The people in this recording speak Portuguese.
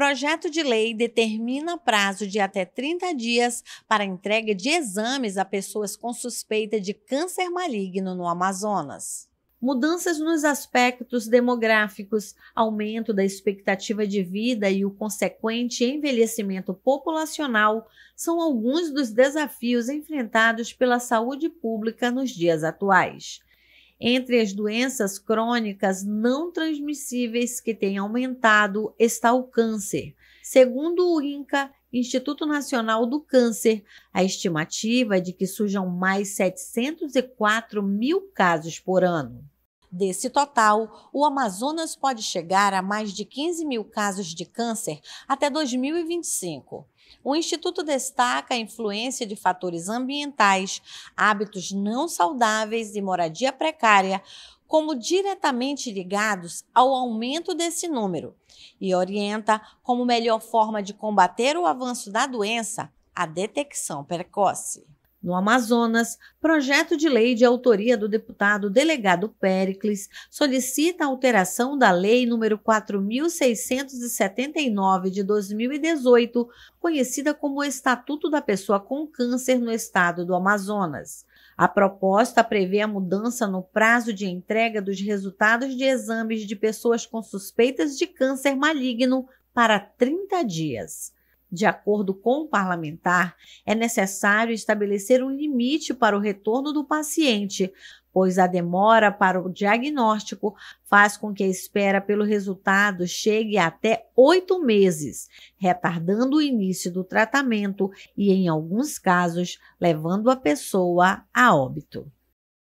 Projeto de lei determina prazo de até 30 dias para entrega de exames a pessoas com suspeita de câncer maligno no Amazonas. Mudanças nos aspectos demográficos, aumento da expectativa de vida e o consequente envelhecimento populacional são alguns dos desafios enfrentados pela saúde pública nos dias atuais. Entre as doenças crônicas não transmissíveis que têm aumentado está o câncer. Segundo o INCA, Instituto Nacional do Câncer, a estimativa é de que surjam mais 704 mil casos por ano. Desse total, o Amazonas pode chegar a mais de 15 mil casos de câncer até 2025. O Instituto destaca a influência de fatores ambientais, hábitos não saudáveis e moradia precária como diretamente ligados ao aumento desse número e orienta como melhor forma de combater o avanço da doença a detecção precoce. No Amazonas, projeto de lei de autoria do deputado delegado Pericles solicita alteração da Lei nº 4.679 de 2018, conhecida como Estatuto da Pessoa com Câncer no Estado do Amazonas. A proposta prevê a mudança no prazo de entrega dos resultados de exames de pessoas com suspeitas de câncer maligno para 30 dias. De acordo com o parlamentar, é necessário estabelecer um limite para o retorno do paciente, pois a demora para o diagnóstico faz com que a espera pelo resultado chegue até oito meses, retardando o início do tratamento e, em alguns casos, levando a pessoa a óbito.